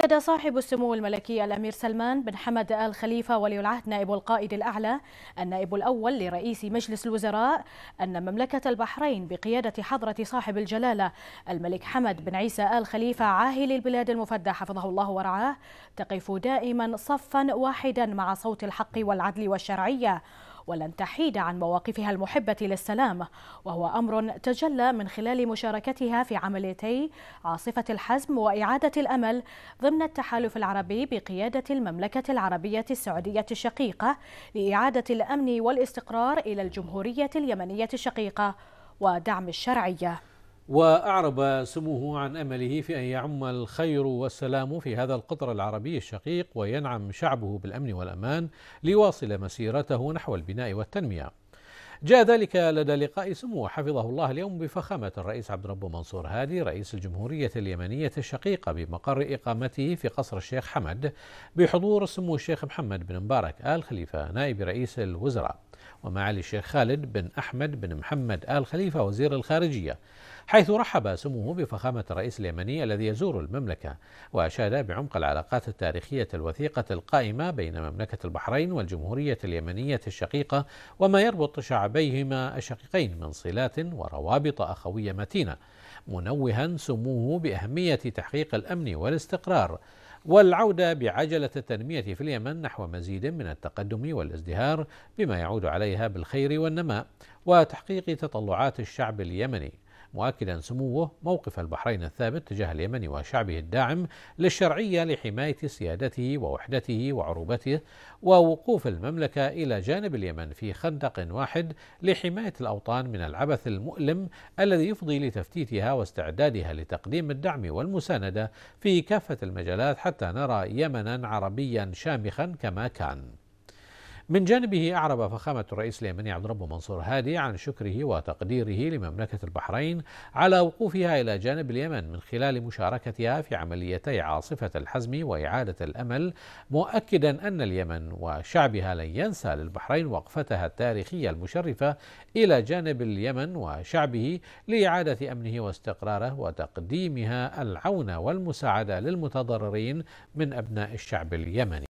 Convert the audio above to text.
أكد صاحب السمو الملكي الأمير سلمان بن حمد آل خليفة ولي العهد نائب القائد الأعلى النائب الأول لرئيس مجلس الوزراء أن مملكة البحرين بقيادة حضرة صاحب الجلالة الملك حمد بن عيسى آل خليفة عاهل البلاد المفدى حفظه الله ورعاه تقف دائما صفا واحدا مع صوت الحق والعدل والشرعية ولن تحيد عن مواقفها المحبة للسلام وهو أمر تجلى من خلال مشاركتها في عمليتي عاصفة الحزم وإعادة الأمل ضمن التحالف العربي بقيادة المملكة العربية السعودية الشقيقة لإعادة الأمن والاستقرار إلى الجمهورية اليمنية الشقيقة ودعم الشرعيه وأعرب سموه عن أمله في أن يعم الخير والسلام في هذا القطر العربي الشقيق وينعم شعبه بالأمن والأمان ليواصل مسيرته نحو البناء والتنمية جاء ذلك لدى لقاء سموه حفظه الله اليوم بفخامة الرئيس عبد الرب منصور هادي رئيس الجمهورية اليمنية الشقيقة بمقر إقامته في قصر الشيخ حمد بحضور سمو الشيخ محمد بن مبارك آل خليفة نائب رئيس الوزراء ومعالي الشيخ خالد بن أحمد بن محمد آل خليفة وزير الخارجية حيث رحب سموه بفخامة الرئيس اليمني الذي يزور المملكة وأشاد بعمق العلاقات التاريخية الوثيقة القائمة بين مملكة البحرين والجمهورية اليمنية الشقيقة وما يربط شعبيهما الشقيقين من صلات وروابط أخوية متينة منوها سموه بأهمية تحقيق الأمن والاستقرار والعودة بعجلة التنمية في اليمن نحو مزيد من التقدم والازدهار بما يعود عليها بالخير والنماء وتحقيق تطلعات الشعب اليمني مؤكدا سموه موقف البحرين الثابت تجاه اليمن وشعبه الداعم للشرعية لحماية سيادته ووحدته وعروبته ووقوف المملكة إلى جانب اليمن في خندق واحد لحماية الأوطان من العبث المؤلم الذي يفضي لتفتيتها واستعدادها لتقديم الدعم والمساندة في كافة المجالات حتى نرى يمنا عربيا شامخا كما كان من جانبه أعرب فخامة الرئيس اليمني عبد الرب منصور هادي عن شكره وتقديره لمملكة البحرين على وقوفها إلى جانب اليمن من خلال مشاركتها في عمليتي عاصفة الحزم وإعادة الأمل مؤكدا أن اليمن وشعبها لن ينسى للبحرين وقفتها التاريخية المشرفة إلى جانب اليمن وشعبه لإعادة أمنه واستقراره وتقديمها العون والمساعدة للمتضررين من أبناء الشعب اليمني